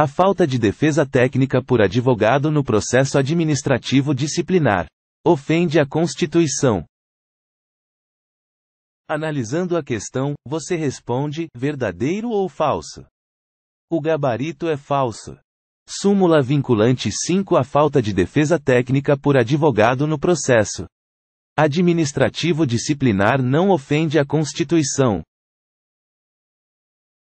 A falta de defesa técnica por advogado no processo administrativo disciplinar ofende a Constituição. Analisando a questão, você responde: verdadeiro ou falso? O gabarito é falso. Súmula vinculante 5 A falta de defesa técnica por advogado no processo administrativo disciplinar não ofende a Constituição.